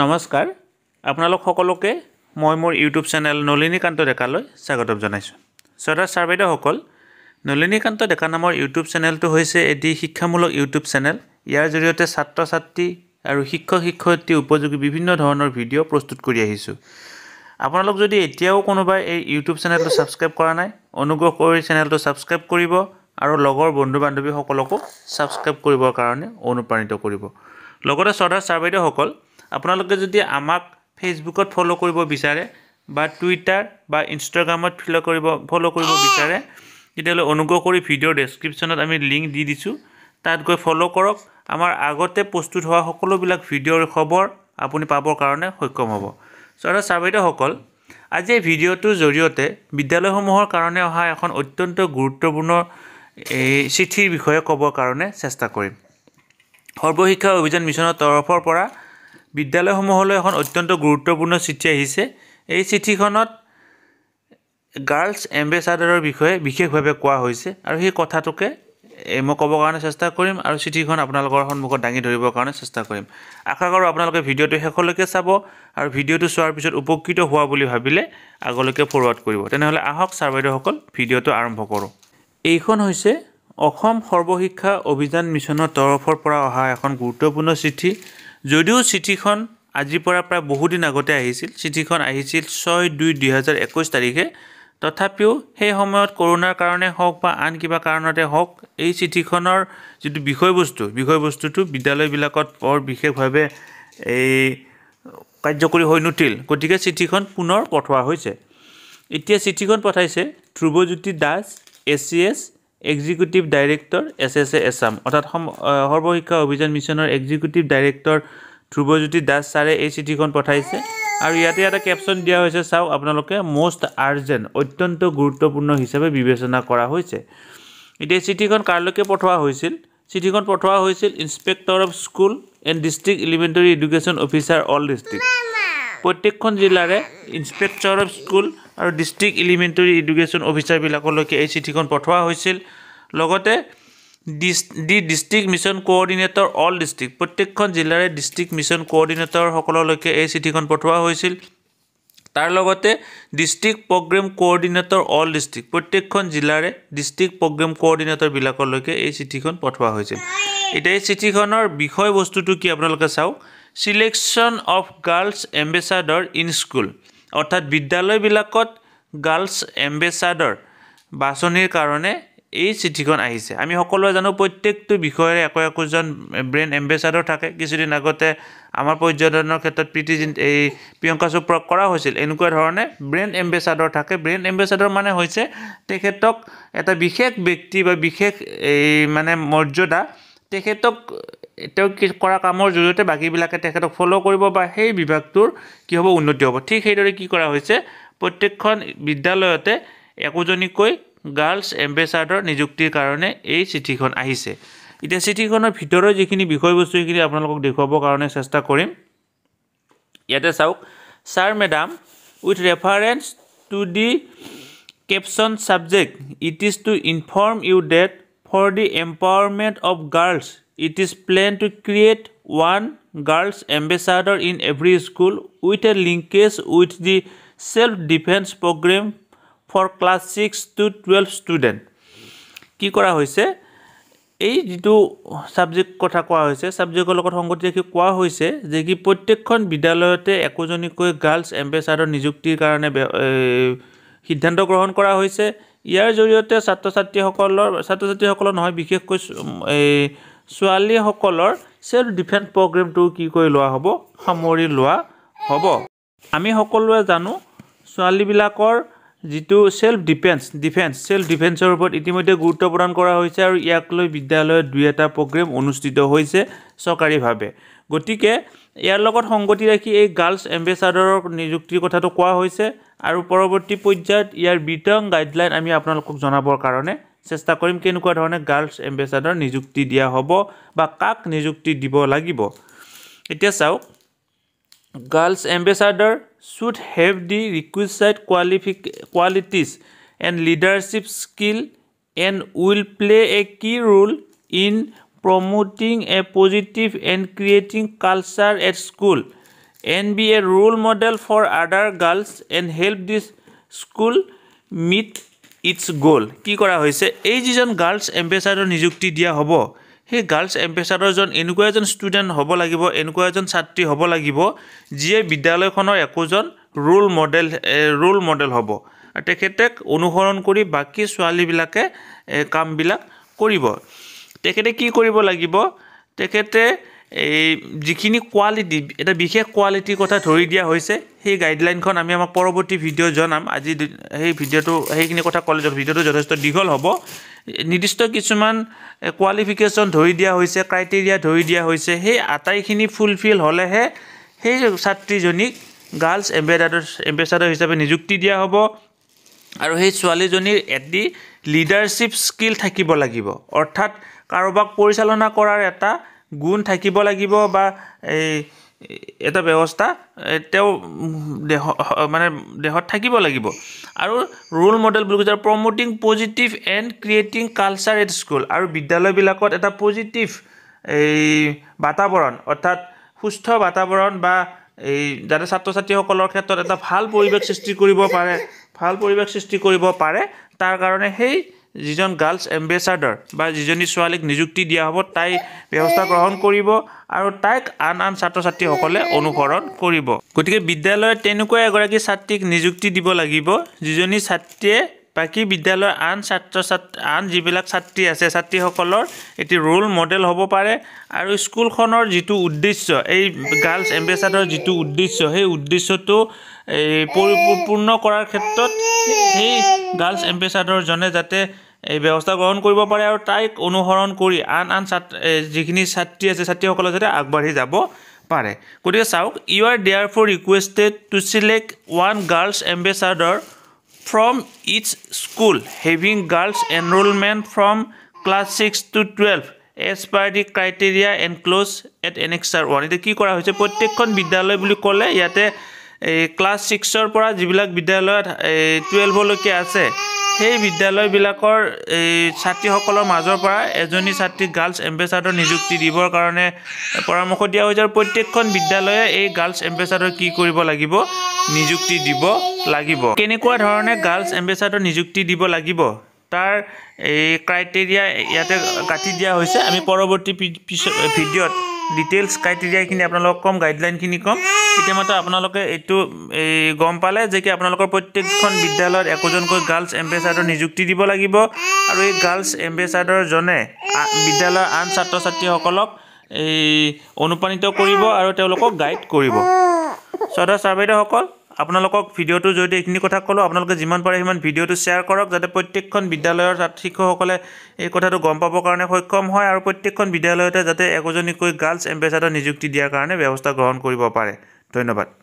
নমস্কাৰ আপোনালোক সকলোকে মই মোৰ ইউটিউব চেনেল নলিনীকান্ত ডেকালৈ স্বাগতম জনাইছোঁ শ্ৰদ্ধা ছাৰ বাইদেউসকল নলিনীকান্ত ডেকা নামৰ ইউটিউব চেনেলটো হৈছে এটি শিক্ষামূলক ইউটিউব চেনেল ইয়াৰ জৰিয়তে ছাত্ৰ ছাত্ৰী আৰু শিক্ষক শিক্ষয়িত্ৰী উপযোগী বিভিন্ন ধৰণৰ ভিডিঅ' প্ৰস্তুত কৰি আহিছোঁ আপোনালোক যদি এতিয়াও কোনোবাই এই ইউটিউব চেনেলটো ছাবস্ক্ৰাইব কৰা নাই অনুগ্ৰহ কৰি চেনেলটো ছাবস্ক্ৰাইব কৰিব আৰু লগৰ বন্ধু বান্ধৱীসকলকো ছাবস্ক্ৰাইব কৰিবৰ কাৰণে অনুপ্ৰাণিত কৰিব লগতে শ্ৰদ্ধাৰ ছাৰ বাইদেউসকল আপোনালোকে যদি আমাক ফেচবুকত ফ'ল' কৰিব বিচাৰে বা টুইটাৰ বা ইনষ্টাগ্ৰামত ফিল কৰিব ফ'ল' কৰিব বিচাৰে তেতিয়াহ'লে অনুগ্ৰহ কৰি ভিডিঅ'ৰ ডেছক্ৰিপশ্যনত আমি লিংক দি দিছোঁ তাত গৈ ফ'ল' কৰক আমাৰ আগতে প্ৰস্তুত হোৱা সকলোবিলাক ভিডিঅ'ৰ খবৰ আপুনি পাবৰ কাৰণে সক্ষম হ'ব চ' বাইদেউসকল আজি এই ভিডিঅ'টোৰ জৰিয়তে বিদ্যালয়সমূহৰ কাৰণে অহা এখন অত্যন্ত গুৰুত্বপূৰ্ণ এই চিঠিৰ বিষয়ে ক'বৰ কাৰণে চেষ্টা কৰিম সৰ্বশিক্ষা অভিযান মিছনৰ তৰফৰ পৰা বিদ্যালয়সমূহলৈ এখন অত্যন্ত গুৰুত্বপূৰ্ণ চিঠি আহিছে এই চিঠিখনত গাৰ্লছ এম্বেচাডাৰৰ বিষয়ে বিশেষভাৱে কোৱা হৈছে আৰু সেই কথাটোকে মই ক'বৰ কাৰণে চেষ্টা কৰিম আৰু চিঠিখন আপোনালোকৰ সন্মুখত দাঙি ধৰিবৰ কাৰণে চেষ্টা কৰিম আশা কৰোঁ আপোনালোকে ভিডিঅ'টো শেষলৈকে চাব আৰু ভিডিঅ'টো চোৱাৰ পিছত উপকৃত হোৱা বুলি ভাবিলে আগলৈকে ফৰৱাৰ্ড কৰিব তেনেহ'লে আহক ছাৰ বাইদেউসকল ভিডিঅ'টো আৰম্ভ কৰোঁ এইখন হৈছে অসম সৰ্বশিক্ষা অভিযান মিছনৰ তৰফৰ পৰা অহা এখন গুৰুত্বপূৰ্ণ চিঠি যদিও চিঠিখন আজিৰ পৰা প্ৰায় বহুদিন আগতে আহিছিল চিঠিখন আহিছিল ছয় দুই দুহেজাৰ একৈছ তাৰিখে তথাপিও সেই সময়ত কৰোণাৰ কাৰণে হওক বা আন কিবা কাৰণতে হওক এই চিঠিখনৰ যিটো বিষয়বস্তু বিষয়বস্তুটো বিদ্যালয়বিলাকত বৰ বিশেষভাৱে এই কাৰ্যকৰী হৈ নুঠিল গতিকে চিঠিখন পুনৰ পঠোৱা হৈছে এতিয়া চিঠিখন পঠাইছে Dhruvajyoti Das A C S executive director S S A Assam অৰ্থাৎ সৰ্বশিক্ষা অভিযান মিছনৰ এক্সিকিউটিভ ডাইৰেক্টৰ ধ্ৰুৱজ্যোতি দাস ছাৰে এই চিঠিখন পঠাইছে আৰু ইয়াতে এটা কেপশ্যন দিয়া হৈছে চাওক আপোনালোকে মষ্ট আৰ্জেণ্ট অত্যন্ত গুৰুত্বপূৰ্ণ হিচাপে বিবেচনা কৰা হৈছে এতিয়া এই চিঠিখন কাৰলৈকে পঠোৱা হৈছিল চিঠিখন পঠোৱা হৈছিল inspector of school and district elementary education officer all district প্ৰত্যেকখন জিলাৰে ইনস্পেক্টৰ অফ স্কুল আৰু ডিষ্ট্ৰিক্ট এলিমেণ্টেৰী এডুকেশ্যন অফিচাৰবিলাকলৈকে এই চিঠিখন পঠোৱা হৈছিল লগতে D district mission coordinator all district প্ৰত্যেকখন জিলাৰে ডিষ্ট্ৰিক্ট মিছন কোঅৰ্ডিনেটৰসকললৈকে এই চিঠিখন পঠোৱা হৈছিল তাৰ লগতে district programme coordinator all district প্ৰত্যেকখন জিলাৰে ডিষ্ট্ৰিক্ট প্ৰগ্ৰেম কোঅৰ্ডিনেটৰবিলাকলৈকে এই চিঠিখন পঠোৱা হৈছিল এতিয়া এই চিঠিখনৰ বিষয়বস্তুটো কি আপোনালোকে চাওক selection of girls ambassador in school অৰ্থাৎ বিদ্যালয়বিলাকত গাৰ্লছ এম্বেচাডৰ বাছনিৰ কাৰণে এই চিঠিখন আহিছে আমি সকলোৱে জানো প্ৰত্যেকটো বিষয়ৰে একো একোজন ব্ৰেণ্ড এম্বেচাডৰ থাকে কিছুদিন আগতে আমাৰ পৰ্যটনৰ ক্ষেত্ৰত প্ৰীতি জিন এই প্ৰিয়ংকা চোপ্ৰক কৰা হৈছিল এনেকুৱা ধৰণে ব্ৰেণ্ড এম্বেচাডৰ থাকে ব্ৰেণ্ড এম্বেচাডৰ মানে হৈছে তেখেতক এটা বিশেষ ব্যক্তি বা বিশেষ এই মানে মৰ্যদা তেখেতক তেওঁ কৰা কামৰ জৰিয়তে বাকীবিলাকে তেখেতক ফ'ল' কৰিব বা সেই বিভাগটোৰ কি হ'ব উন্নতি হ'ব ঠিক সেইদৰে কি কৰা হৈছে প্ৰত্যেকখন বিদ্যালয়তে একোজনীকৈ গাৰ্লছ এম্বেচাৰ্ডৰ নিযুক্তিৰ কাৰণে এই চিঠিখন আহিছে এতিয়া চিঠিখনৰ ভিতৰৰ যিখিনি বিষয়বস্তু সেইখিনি আপোনালোকক দেখুৱাবৰ কাৰণে চেষ্টা কৰিম ইয়াতে চাওক sir madam with reference to the caption subject it is to inform you that for the empowerment of girls it is plan to create one girls ambassador in every school with a linkage with the self defence programme for class six to twelve student কি কৰা হৈছে এই যিটো subject কথা কোৱা হৈছে ছাবজেক্টৰ লগত সংগতি ৰাখি কোৱা হৈছে যে কি প্ৰত্যেকখন বিদ্যালয়তে একোজনীকৈ গাৰ্লছ এম্বেচাডৰ নিযুক্তিৰ কাৰণে সিদ্ধান্ত গ্ৰহণ কৰা হৈছে ইয়াৰ জৰিয়তে ছাত্ৰ ছাত্ৰীসকলৰ ছাত্ৰ ছাত্ৰীসকলৰ নহয় বিশেষকৈ এই ছোৱালীসকলৰ চেল্ফ ডিফেন্স প্ৰগ্ৰেমটো কি কৰি লোৱা হ'ব সামৰি লোৱা হ'ব আমি সকলোৱে জানো ছোৱালীবিলাকৰ যিটো ছেল্ফ ডিফেন্স ডিফেন্স ছেল্ফ ডিফেন্সৰ ওপৰত ইতিমধ্যে গুৰুত্ব প্ৰদান কৰা হৈছে আৰু ইয়াক লৈ বিদ্যালয়ত দুই এটা প্ৰগ্ৰেম অনুষ্ঠিত হৈছে চৰকাৰীভাৱে গতিকে ইয়াৰ লগত সংগতি ৰাখি এই গাৰ্লছ এম্বেচাডৰৰ নিযুক্তিৰ কথাটো কোৱা হৈছে আৰু পৰৱৰ্তী পৰ্যায়ত ইয়াৰ বিতং গাইডলাইন আমি আপোনালোকক জনাবৰ কাৰণে চেষ্টা কৰিম কেনেকুৱা ধৰণে গাৰ্লছ এম্বেচাডৰ নিযুক্তি দিয়া হ'ব বা কাক নিযুক্তি দিব লাগিব এতিয়া চাওক girls ambassador should have the requisite কোৱালিফিক qualities and leadership skill and will play' a key role in promoting a positive and creating culture at school and be a role model for other girls and help this school meet its goal কি কৰা হৈছে এই যিজন girls ambassador নিযুক্তি দিয়া হ'ব সেই girls এম্বেচাডৰজন এনেকুৱা এজন ষ্টুডেণ্ট হ'ব লাগিব এনেকুৱা এজন ছাত্ৰী হ'ব লাগিব যিয়ে বিদ্যালয়খনৰ একোজন ৰোল মডেল ৰোল মডেল হ'ব তেখেতে অনুসৰণ কৰি বাকী ছোৱালীবিলাকে কামবিলাক কৰিব তেখেতে কি কৰিব লাগিব তেখেতে এই যিখিনি কোৱালিটি এটা বিশেষ কোৱালিটিৰ কথা ধৰি দিয়া হৈছে সেই গাইডলাইনখন আমি আমাক পৰৱৰ্তী ভিডিঅ' জনাম আজি সেই ভিডিঅ'টো সেইখিনি কথা ক'লে ভিডিঅ'টো যথেষ্ট দীঘল হ'ব নিৰ্দিষ্ট কিছুমান কোৱালিফিকেশ্যন ধৰি দিয়া হৈছে ক্ৰাইটেৰিয়া ধৰি দিয়া হৈছে সেই আটাইখিনি ফুলফিল হ'লেহে সেই ছাত্ৰীজনীক গাৰ্লছ এম্বেচাডৰ এম্বেচাডৰ হিচাপে নিযুক্তি দিয়া হ'ব আৰু সেই ছোৱালীজনীৰ এটি লিডাৰশ্বিপ স্কিল থাকিব লাগিব অৰ্থাৎ কাৰোবাক পৰিচালনা কৰাৰ এটা গুণ থাকিব লাগিব বা এই এটা ব্যৱস্থা তেওঁ দেহ মানে দেহত থাকিব লাগিব আৰু ৰোল মডেল বুলি কৈছে promoting positive and creating culture at school আৰু বিদ্যালয়বিলাকত এটা পজিটিভ এই বাতাৱৰণ অৰ্থাৎ সুস্থ বাতাৱৰণ বা এই যাতে ছাত্ৰ ছাত্ৰীসকলৰ ক্ষেত্ৰত এটা ভাল পৰিৱেশ সৃষ্টি কৰিব পাৰে ভাল পৰিৱেশ সৃষ্টি কৰিব পাৰে তাৰ কাৰণে সেই যিজন গাৰ্লছ এম্বেচাডাৰ বা যিজনী ছোৱালীক নিযুক্তি দিয়া হ'ব তাই ব্যৱস্থা গ্ৰহণ কৰিব আৰু তাইক আন আন ছাত্ৰ ছাত্ৰীসকলে অনুসৰণ কৰিব গতিকে বিদ্যালয়ত তেনেকুৱা এগৰাকী ছাত্ৰীক নিযুক্তি দিব লাগিব যিজনী ছাত্ৰীয়ে বাকী বিদ্যালয়ৰ আন ছাত্ৰ ছাত্ৰী আন যিবিলাক ছাত্ৰী আছে ছাত্ৰীসকলৰ এটি ৰোল মডেল হ'ব পাৰে আৰু স্কুলখনৰ যিটো উদ্দেশ্য এই গাৰ্লছ এম্বেচাডাৰৰ যিটো উদ্দেশ্য সেই উদ্দেশ্যটো এই পৰিপূৰ্ণ কৰাৰ ক্ষেত্ৰত সেই গাৰ্লছ এম্বেচাডাৰজনে যাতে এই ব্যৱস্থা গ্ৰহণ কৰিব পাৰে আৰু তাইক অনুসৰণ কৰি আন আন ছাত্ৰ যিখিনি ছাত্ৰী আছে ছাত্ৰীসকলে যাতে আগবাঢ়ি যাব পাৰে গতিকে চাওক you are therefore requested to select one girls ambassador from its school having girls enrolment from class six to twelve as per the criteria and clause at an annexure one এতিয়া কি কৰা হৈছে প্ৰত্যেকখন বিদ্যালয় বুলি ক'লে ইয়াতে এই ক্লাছ ছিক্সৰ পৰা যিবিলাক বিদ্যালয়ত এই টুৱেলভলৈকে আছে সেই বিদ্যালয়বিলাকৰ এই ছাত্ৰীসকলৰ মাজৰ পৰা এজনী ছাত্ৰীক গাৰ্লছ এম্বেচাডৰ নিযুক্তি দিবৰ কাৰণে পৰামৰ্শ দিয়া হৈছে আৰু প্ৰত্যেকখন বিদ্যালয়ে এই গাৰ্লছ এম্বেচাদৰ কি কৰিব লাগিব নিযুক্তি দিব লাগিব কেনেকুৱা ধৰণে গাৰ্লছ এম্বেচাদৰ নিযুক্তি দিব লাগিব তাৰ এই ক্ৰাইটেৰিয়া ইয়াতে কাটি দিয়া হৈছে আমি পৰৱৰ্তী ভিডিঅ'ত ডিটেইলছ ক্ৰাইটেৰিয়াখিনি আপোনালোকক ক'ম গাইডলাইনখিনি ক'ম এতিয়া মাত্ৰ আপোনালোকে এইটো এই গম পালে যে কি আপোনালোকৰ প্ৰত্যেকখন বিদ্যালয়ত একোজনকৈ গাৰ্লছ এম্বেচাডৰ নিযুক্তি দিব লাগিব আৰু এই গাৰ্লছ এম্বেচাডৰজনে বিদ্যালয়ৰ আন ছাত্ৰ ছাত্ৰীসকলক এই অনুপ্ৰাণিত কৰিব আৰু তেওঁলোকক গাইড কৰিব চৰ্দাৰ ছাৰ বাইদেউসকল আপোনালোকক ভিডিঅ'টোৰ জৰিয়তে এইখিনি কথা ক'লোঁ আপোনালোকে যিমান পাৰে সিমান ভিডিঅ'টো শ্বেয়াৰ কৰক যাতে প্ৰত্যেকখন বিদ্যালয়ৰ ছাত্ৰ শিক্ষকসকলে এই কথাটো গম পাবৰ কাৰণে সক্ষম হয় আৰু প্ৰত্যেকখন বিদ্যালয়তে যাতে একোজনীকৈ গাৰ্লছ এম্বেচাডৰ নিযুক্তি দিয়াৰ কাৰণে ব্যৱস্থা গ্ৰহণ কৰিব পাৰে ধন্যবাদ